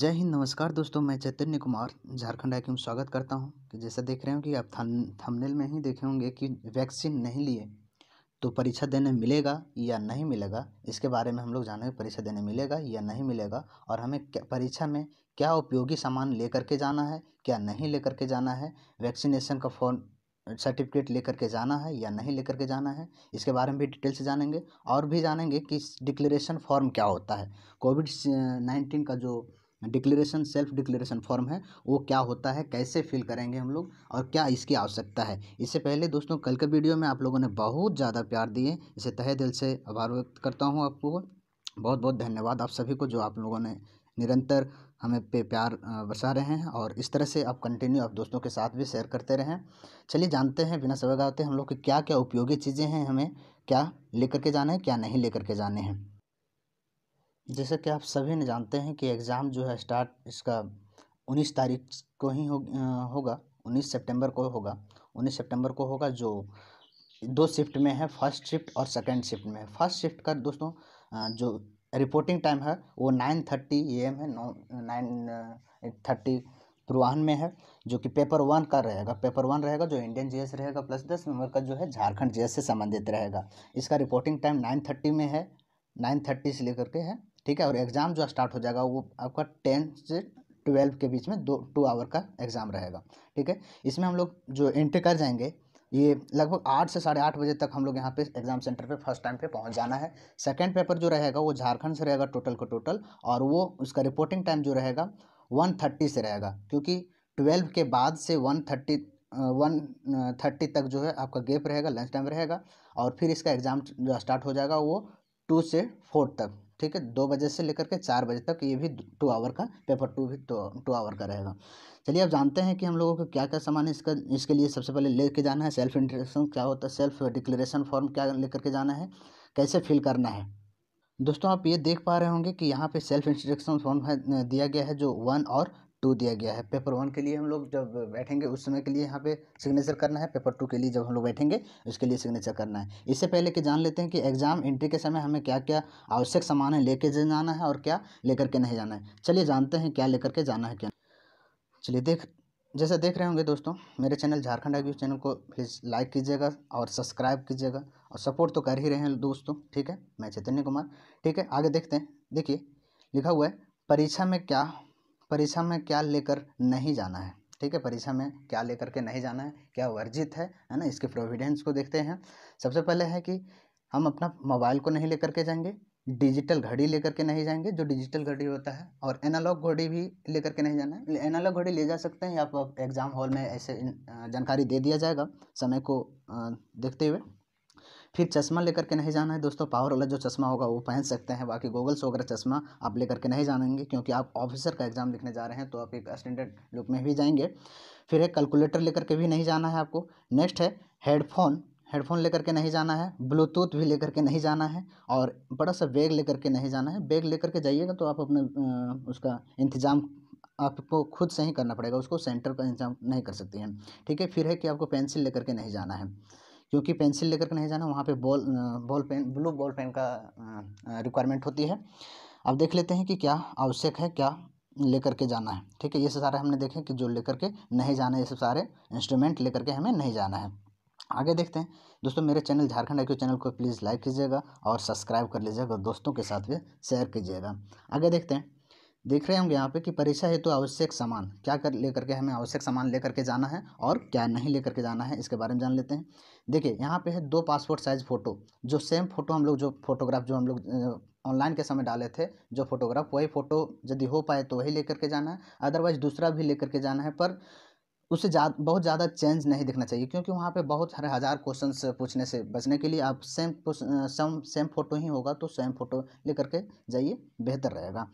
जय हिंद नमस्कार दोस्तों मैं चैतन्य कुमार झारखंड आई स्वागत करता हूं कि जैसा देख रहे हो कि आप थंबनेल में ही देखे होंगे कि वैक्सीन नहीं लिए तो परीक्षा देने मिलेगा या नहीं मिलेगा इसके बारे में हम लोग जानेंगे परीक्षा देने मिलेगा या नहीं मिलेगा और हमें परीक्षा में क्या उपयोगी सामान ले करके जाना है क्या नहीं ले करके जाना है वैक्सीनेशन का फॉर्म सर्टिफिकेट लेकर के जाना है या नहीं लेकर के जाना है इसके बारे में भी डिटेल से जानेंगे और भी जानेंगे कि डिक्लेरेशन फॉर्म क्या होता है कोविड नाइन्टीन का जो डिक्लेरेशन सेल्फ डिक्लेरेशन फॉर्म है वो क्या होता है कैसे फिल करेंगे हम लोग और क्या इसकी आवश्यकता है इससे पहले दोस्तों कल के वीडियो में आप लोगों ने बहुत ज़्यादा प्यार दिए इसे तहे दिल से आभार व्यक्त करता हूँ आपको बहुत बहुत धन्यवाद आप सभी को जो आप लोगों ने निरंतर हमें पे प्यार बसा रहे हैं और इस तरह से आप कंटिन्यू आप दोस्तों के साथ भी शेयर करते रहें चलिए जानते हैं बिना सबक आते हम लोग के क्या क्या उपयोगी चीज़ें हैं हमें क्या लेकर के जाना है क्या नहीं लेकर के जाने हैं जैसे कि आप सभी ने जानते हैं कि एग्ज़ाम जो है स्टार्ट इसका उन्नीस तारीख को ही हो, होगा उन्नीस सितंबर को होगा उन्नीस सितंबर को होगा जो दो शिफ्ट में है फर्स्ट शिफ्ट और सेकंड शिफ्ट में फर्स्ट शिफ्ट का दोस्तों जो रिपोर्टिंग टाइम है वो नाइन थर्टी ए एम है नौ नाइन थर्टी पूर्वाहन में है जो कि पेपर वन का रहेगा पेपर वन रहेगा जो इंडियन जीएस रहेगा प्लस दस नंबर का जो है झारखंड जीएस से संबंधित रहेगा इसका रिपोर्टिंग टाइम नाइन थर्टी में है नाइन थर्टी से लेकर के है ठीक है और एग्ज़ाम जो स्टार्ट हो जाएगा वो आपका टेन से ट्वेल्व के बीच में दो टू आवर का एग्ज़ाम रहेगा ठीक है इसमें हम लोग जो एंट्री कर जाएंगे ये लगभग आठ से साढ़े आठ बजे तक हम लोग यहाँ पे एग्ज़ाम सेंटर पे फर्स्ट टाइम पे पहुँच जाना है सेकंड पेपर जो रहेगा वो झारखंड से रहेगा टोटल का टोटल और वो उसका रिपोर्टिंग टाइम जो रहेगा वन थर्टी से रहेगा क्योंकि ट्वेल्व के बाद से वन थर्टी वन थर्टी तक जो है आपका गेप रहेगा लंच टाइम रहेगा और फिर इसका एग्ज़ाम जो स्टार्ट हो जाएगा वो टू से फोर तक ठीक है दो बजे से लेकर के चार बजे तक ये भी टू आवर का पेपर टू भी टू आवर का रहेगा चलिए आप जानते हैं कि हम लोगों को क्या क्या सामान इसका इसके लिए सबसे पहले लेके जाना है सेल्फ इंट्रेक्शन क्या होता है सेल्फ डिक्लेरेशन फॉर्म क्या लेकर के जाना है कैसे फिल करना है दोस्तों आप ये देख पा रहे होंगे कि यहाँ पे सेल्फ इंस्ट्रक्शन फॉर्म है दिया गया है जो वन और टू दिया गया है पेपर वन के लिए हम लोग जब बैठेंगे उस समय के लिए यहाँ पे सिग्नेचर करना है पेपर टू के लिए जब हम लोग बैठेंगे उसके लिए सिग्नेचर करना है इससे पहले कि जान लेते हैं कि एग्ज़ाम एंट्री के समय हमें क्या क्या आवश्यक सामान है लेके जाना है और क्या लेकर के नहीं जाना है चलिए जानते हैं क्या लेकर के जाना है क्या चलिए देख जैसा देख रहे होंगे दोस्तों मेरे चैनल झारखंड आई चैनल को प्लीज़ लाइक कीजिएगा और सब्सक्राइब कीजिएगा और सपोर्ट तो कर ही रहे हैं दोस्तों ठीक है मैं चैतन्य कुमार ठीक है आगे देखते हैं देखिए लिखा हुआ है परीक्षा में क्या परीक्षा में क्या लेकर नहीं जाना है ठीक है परीक्षा में क्या लेकर के नहीं जाना है क्या वर्जित है है ना इसके प्रोविडेंस को देखते हैं सबसे पहले है कि हम अपना मोबाइल को नहीं लेकर के जाएंगे डिजिटल घड़ी लेकर के नहीं जाएंगे जो डिजिटल घड़ी होता है और एनालॉग घड़ी भी लेकर के नहीं जाना है एनालॉग घड़ी ले जा सकते हैं या आप एग्ज़ाम हॉल में ऐसे जानकारी दे दिया जाएगा समय को देखते हुए फिर चश्मा लेकर के नहीं जाना है दोस्तों पावर वाला जो चश्मा होगा वो पहन सकते हैं बाकी गोगल्स वगैरह चश्मा आप लेकर के नहीं जानेंगे क्योंकि आप ऑफिसर का एग्ज़ाम लिखने जा रहे हैं तो आप एक स्टैंडर्ड लुक में भी जाएंगे फिर एक कैलकुलेटर लेकर के भी नहीं जाना है आपको नेक्स्ट है हेडफोन हेडफोन लेकर के नहीं जाना है ब्लूटूथ भी लेकर के नहीं जाना है और बड़ा सा बैग लेकर के नहीं जाना है बैग लेकर के जाइएगा तो आप अपने उसका इंतजाम आपको खुद से ही करना पड़ेगा उसको सेंटर का इंतजाम नहीं कर सकती हैं ठीक है फिर है कि आपको पेंसिल लेकर के नहीं जाना है क्योंकि पेंसिल लेकर के नहीं जाना वहाँ पे ball ball pen blue ball pen का रिक्वायरमेंट होती है अब देख लेते हैं कि क्या आवश्यक है क्या लेकर के जाना है ठीक है ये सारे हमने देखे कि जो लेकर के नहीं जाना है ये सब सारे इंस्ट्रूमेंट लेकर के हमें नहीं जाना है आगे देखते हैं दोस्तों मेरे चैनल झारखंड आई चैनल को प्लीज़ लाइक कीजिएगा और सब्सक्राइब कर लीजिएगा और दोस्तों के साथ भी शेयर कीजिएगा आगे देखते हैं देख रहे होंगे यहाँ पे कि परीक्षा हेतु तो आवश्यक सामान क्या कर लेकर के हमें आवश्यक सामान लेकर के जाना है और क्या नहीं लेकर के जाना है इसके बारे में जान लेते हैं देखिए यहाँ पे है दो पासपोर्ट साइज़ फ़ोटो जो सेम फोटो हम लोग जो फोटोग्राफ जो हम लोग ऑनलाइन के समय डाले थे जो फोटोग्राफ वही फ़ोटो यदि हो पाए तो वही लेकर के जाना है अदरवाइज़ दूसरा भी लेकर के जाना है पर उसे जा बहुत ज़्यादा चेंज नहीं दिखना चाहिए क्योंकि वहाँ पे बहुत हर हज़ार क्वेश्चन पूछने से बचने के लिए आप सेम सेम सेम फ़ोटो ही होगा तो सेम फ़ोटो लेकर के जाइए बेहतर रहेगा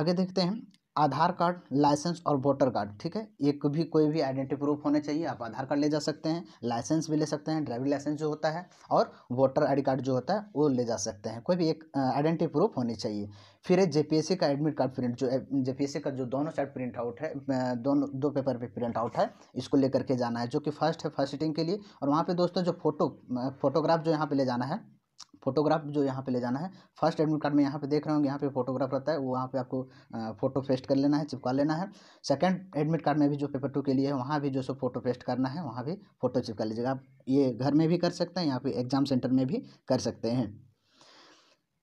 आगे देखते हैं आधार कार्ड लाइसेंस और वोटर कार्ड ठीक है एक भी कोई भी आइडेंटी प्रूफ होने चाहिए आप आधार कार्ड ले जा सकते हैं लाइसेंस भी ले सकते हैं ड्राइविंग लाइसेंस जो होता है और वोटर आईडी कार्ड जो होता है वो ले जा सकते हैं कोई भी एक आइडेंटी प्रूफ होनी चाहिए फिर है जेपीएससी का एडमिट कार्ड प्रिंट जो जेपीएससी का जो दोनों साइड प्रिंट आउट है दोनों दो पेपर पर प्रिंट आउट है इसको लेकर के जाना है जो कि फर्स्ट है फर्स्ट सीटिंग के लिए और वहाँ पर दोस्तों जो फोटो फोटोग्राफ जो यहाँ पर ले जाना है फोटोग्राफ जो यहाँ पे ले जाना है फर्स्ट एडमिट कार्ड में यहाँ पे देख रहे होंगे यहाँ पे फोटोग्राफ रहता है वो वहाँ पे आपको फोटो पेस्ट कर लेना है चिपका लेना है सेकंड एडमिट कार्ड में भी जो पेपर टू के लिए है वहाँ भी जो सो फोटो पेस्ट करना है वहाँ भी फोटो चिपका लीजिएगा आप ये घर में भी कर सकते हैं यहाँ पे एग्जाम सेंटर में भी कर सकते हैं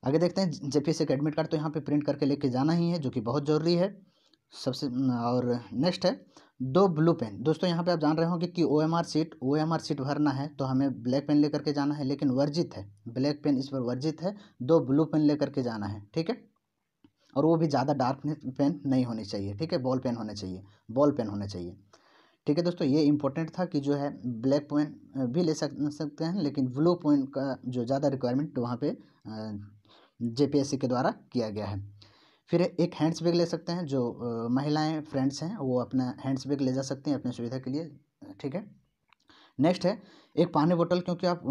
आगे देखते हैं जेपीएससी एक एडमिट कार्ड तो यहाँ पे प्रिंट करके लेके जाना ही है जो कि बहुत ज़रूरी है सबसे और नेक्स्ट है दो ब्लू पेन दोस्तों यहाँ पे आप जान रहे होंगे कि O M R sheet O M R sheet भरना है तो हमें ब्लैक पेन लेकर के जाना है लेकिन वर्जित है ब्लैक पेन इस पर वर्जित है दो ब्लू पेन लेकर के जाना है ठीक है और वो भी ज़्यादा डार्क पेन नहीं होनी चाहिए ठीक है बॉल पेन होने चाहिए बॉल पेन होने चाहिए ठीक है दोस्तों ये इंपॉर्टेंट था कि जो है ब्लैक पेन भी ले सक सकते हैं लेकिन ब्लू पेन का जो ज़्यादा रिक्वायरमेंट वहाँ एस सी के द्वारा किया गया है फिर एक हैंड्स बैग ले सकते हैं जो महिलाएं फ्रेंड्स हैं वो अपना हैंड्स बैग ले जा सकते हैं अपनी सुविधा के लिए ठीक है नेक्स्ट है एक पानी बोतल क्योंकि आप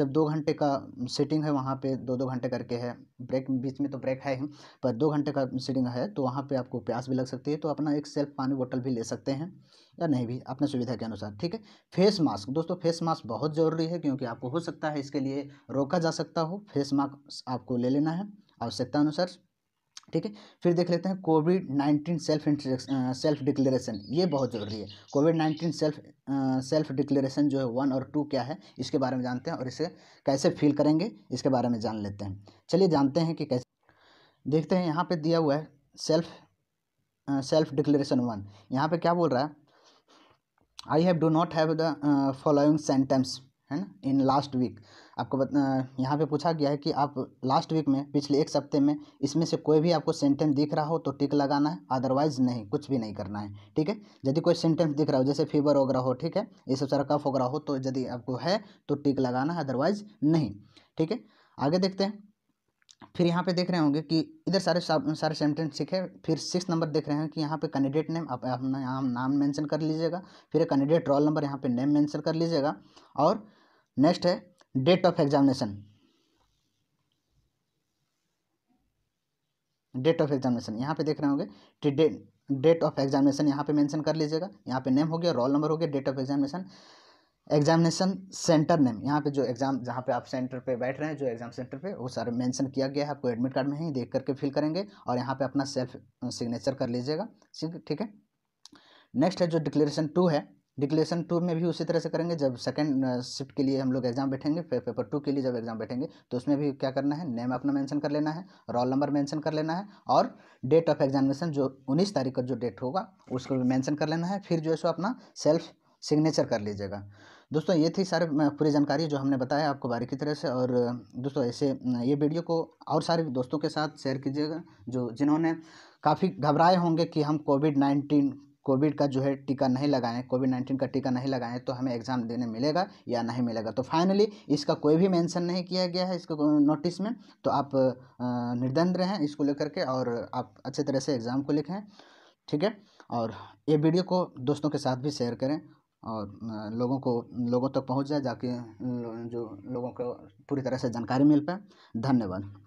जब दो घंटे का सीटिंग है वहाँ पे दो दो घंटे करके है ब्रेक बीच में तो ब्रेक है ही पर दो घंटे का सीटिंग है तो वहाँ पे आपको प्यास भी लग सकती है तो अपना एक सेल्फ पानी बोतल भी ले सकते हैं या नहीं भी अपने सुविधा के अनुसार ठीक है फेस मास्क दोस्तों फेस मास्क बहुत ज़रूरी है क्योंकि आपको हो सकता है इसके लिए रोका जा सकता हो फेस मास्क आपको ले लेना है आवश्यकता अनुसार ठीक है फिर देख लेते हैं COVID nineteen self introduction self declaration ये बहुत ज़रूरी है COVID nineteen self self declaration जो है वन और टू क्या है इसके बारे में जानते हैं और इसे कैसे फील करेंगे इसके बारे में जान लेते हैं चलिए जानते हैं कि कैसे देखते हैं यहाँ पर दिया हुआ है सेल्फ सेल्फ डिक्लेरेशन वन यहाँ पर क्या बोल रहा है I have do not have the following sentence है ना इन लास्ट वीक आपको बता यहाँ पे पूछा गया है कि आप लास्ट वीक में पिछले एक सप्ते में इसमें से कोई भी आपको सेंटेंस दिख रहा हो तो टिक लगाना है अदरवाइज नहीं कुछ भी नहीं करना है ठीक है यदि कोई सेंटेंस दिख रहा हो जैसे फीवर वगैरह हो ठीक है ये सब सारा कफ वगैरह हो तो यदि आपको है तो टिक लगाना है अदरवाइज नहीं ठीक है आगे देखते हैं फिर यहाँ पे देख रहे होंगे कि इधर सारे सारे सेंटेंस ठीक है फिर सिक्स नंबर देख रहे हैं कि यहाँ पे कैंडिडेट नेम आप अपना यहाँ नाम मेंशन कर लीजिएगा फिर कैंडिडेट रोल नंबर यहाँ पे नेम मेंशन कर लीजिएगा और नेक्स्ट है date of examination date of examination यहाँ पे देख रहे होंगे कि डेट डेट ऑफ एग्जामिनेशन यहाँ पे मेंशन कर लीजिएगा यहाँ पे नेम हो गया रोल नंबर हो गया date of examination examination centre name यहाँ पे जो एग्जाम जहाँ पे आप सेंटर पे बैठ रहे हैं जो एग्जाम सेंटर पे वो सारे मेंशन किया गया है आपको एडमिट कार्ड में ही देख करके फिल करेंगे और यहाँ पे अपना सेल्फ सिग्नेचर कर लीजिएगा ठीक है नेक्स्ट है जो डिक्लेरेशन टू है डिक्लेशन टू में भी उसी तरह से करेंगे जब सेकंड शिफ्ट के लिए हम लोग एग्जाम बैठेंगे फिर पेपर टू के लिए जब एग्जाम बैठेंगे तो उसमें भी क्या करना है नेम अपना मेंशन कर लेना है रोल नंबर मेंशन कर लेना है और डेट ऑफ एग्जामिनेशन जो उन्नीस तारीख का जो डेट होगा उसको भी मैंशन कर लेना है फिर जो है सो अपना सेल्फ सिग्नेचर कर लीजिएगा दोस्तों ये थी सारे पूरी जानकारी जो हमने बताया आपको बारीकी तरह से और दोस्तों ऐसे ये वीडियो को और सारे दोस्तों के साथ शेयर कीजिएगा जो जिन्होंने काफ़ी घबराए होंगे कि हम कोविड नाइन्टीन कोविड का जो है टीका नहीं लगाएं कोविड नाइन्टीन का टीका नहीं लगाएं तो हमें एग्ज़ाम देने मिलेगा या नहीं मिलेगा तो फाइनली इसका कोई भी मेंशन नहीं किया गया है इसको नोटिस में तो आप निर्द्वंद रहें इसको लेकर के और आप अच्छे तरह से एग्ज़ाम को लिखें ठीक है और ये वीडियो को दोस्तों के साथ भी शेयर करें और लोगों को लोगों तक पहुँच जाए जाके जो लोगों को पूरी तरह से जानकारी मिल पाए धन्यवाद